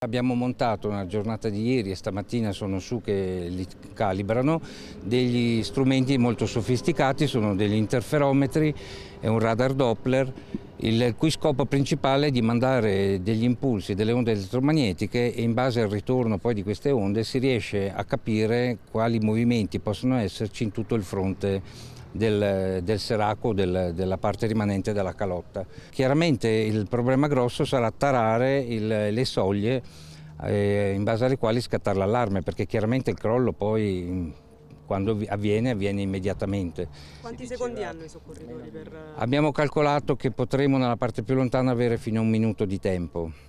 Abbiamo montato nella giornata di ieri e stamattina sono su che li calibrano degli strumenti molto sofisticati, sono degli interferometri e un radar Doppler il cui scopo principale è di mandare degli impulsi, delle onde elettromagnetiche e in base al ritorno poi di queste onde si riesce a capire quali movimenti possono esserci in tutto il fronte del, del seraco, del, della parte rimanente della calotta. Chiaramente il problema grosso sarà tarare il, le soglie eh, in base alle quali scattare l'allarme, perché chiaramente il crollo poi quando avviene, avviene immediatamente. Quanti secondi hanno i soccorritori? Per... Abbiamo calcolato che potremo nella parte più lontana avere fino a un minuto di tempo.